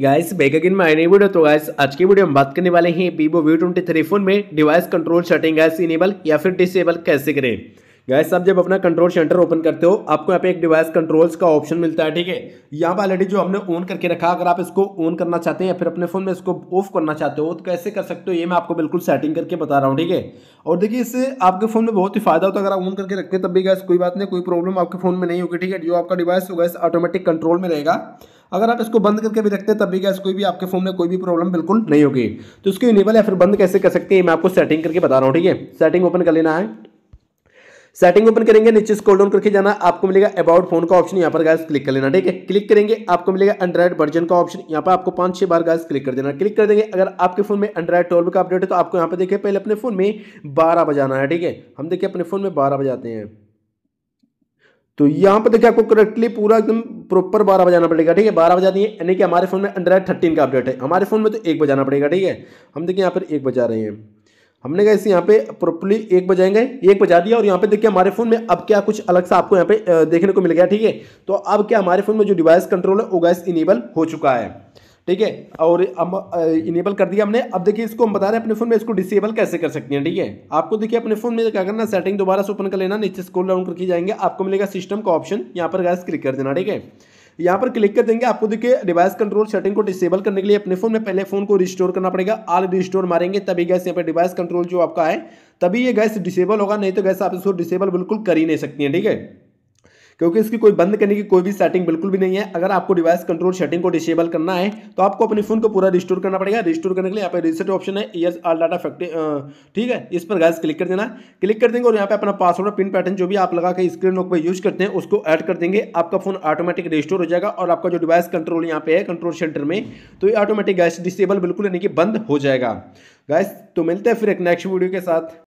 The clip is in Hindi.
गाइस बैक अगेन माय नई वीडियो तो गाइस आज की वीडियो हम बात करने वाले हैं Vivo V twenty three phone में device control setting guys enable या फिर डिसेबल कैसे करें गैस आप जब अपना कंट्रोल सेंटर ओपन करते हो आपको यहाँ पे एक डिवाइस कंट्रोल्स का ऑप्शन मिलता है ठीक है यहाँ पर ऑलरेडी जो हमने ऑन करके रखा अगर आप इसको ऑन करना चाहते हैं या फिर अपने फ़ोन में इसको ऑफ करना चाहते हो तो कैसे कर सकते हो ये मैं आपको बिल्कुल सेटिंग करके बता रहा हूँ ठीक है और देखिए इससे आपके फ़ोन में बहुत ही फायदा होता है अगर आप ऑन करके रखते तब भी गैस कोई बात नहीं कोई प्रॉब्लम आपके फ़ोन में नहीं होगी ठीक है जो आपका डिवाइस होगा इस ऑटोमेटिक कंट्रोल में रहेगा अगर आप इसको बंद करके भी रखते हैं तब भी गैस कोई भी आपके फ़ोन में कोई भी प्रॉब्लम बिल्कुल नहीं होगी तो इसको इनेबल या फिर बंद कैसे कर सकते हैं मैं आपको सेटिंग करके बता रहा हूँ ठीक है सेटिंग ओपन कर लेना है सेटिंग ओपन करेंगे नीचे स्क्रॉल डाउन करके जाना आपको मिलेगा अबाउट फोन का ऑप्शन यहाँ पर गाइस क्लिक कर लेना ठीक है क्लिक करेंगे आपको मिलेगा एंड्रॉइड वर्जन का ऑप्शन यहाँ पर आपको पांच छह बार गाइस क्लिक कर देना क्लिक कर देंगे अगर आपके फोन में एंड्रॉइड ट्वेल्व का अपडेट है तो आपको यहाँ पर देखिए पहले अपने फोन में बारह बजाना है ठीक है हम देखिए अपने फोन में बारह बजाते हैं तो यहाँ पर देखिए आपको करेक्टली पूरा एकदम प्रॉपर बारह बजाना पड़ेगा ठीक है बारह बजा दिए यानी कि हमारे फोन में एंड्रॉइड थर्टीन का अपडेट है हमारे फोन में तो एक बजाना पड़ेगा ठीक है हम देखिए यहाँ पर एक बजा रहे हैं हमने इसे यहाँ पे प्रॉपरली एक बजाएंगे एक बजा दिया और यहाँ पे देखिए हमारे फोन में अब क्या कुछ अलग सा आपको यहाँ पे देखने को मिल गया ठीक है तो अब क्या हमारे फोन में जो डिवाइस कंट्रोल है वो गैस इनेबल हो चुका है ठीक है और हम इनेबल कर दिया हमने अब देखिए इसको हम बता रहे हैं अपने फोन में इसको डिसेबल कैसे कर सकते हैं ठीक है आपको देखिए अपने फोन में क्या करना सेटिंग दोबारा से ओपन कर लेना नीचे स्कोल डाउन करके जाएंगे आपको मिलेगा सिस्टम का ऑप्शन यहाँ पर गैस क्लिक कर देना ठीक है यहाँ पर क्लिक कर देंगे आपको देखिए डिवाइस कंट्रोल सेटिंग को डिसेबल करने के लिए अपने फोन में पहले फोन को रिस्टोर करना पड़ेगा आल रिस्टोर मारेंगे तभी गैस यहाँ पर डिवाइस कंट्रोल जो आपका है तभी ये गैस डिसेबल होगा नहीं तो गैस आप इसको डिसेबल बिल्कुल कर ही नहीं सकती है ठीक है क्योंकि इसकी कोई बंद करने की कोई भी सेटिंग बिल्कुल भी नहीं है अगर आपको डिवाइस कंट्रोल सेटिंग को डिसेबल करना है तो आपको अपने फोन को पूरा रिस्टोर करना पड़ेगा रिस्टोर करने के लिए यहाँ पे रिसेट ऑप्शन है ईयर आल डाटा फैक्ट्री ठीक है इस पर गैस क्लिक कर देना क्लिक कर देंगे और यहाँ पे अपना पासवर्ड और पिन पैटर्न जो भी आप लगा के स्क्रीन लॉक पर यूज करते हैं उसको ऐड कर देंगे आपका फोन ऑटोमेटिक रिस्टोर हो जाएगा और आपका जो डिवाइस कंट्रोल यहाँ पे है कंट्रोल सेंटर में तो ये ऑटोमेटिक गैस डिसेबल बिल्कुल यानी कि बंद हो जाएगा गैस तो मिलते हैं फिर एक नेक्स्ट वीडियो के साथ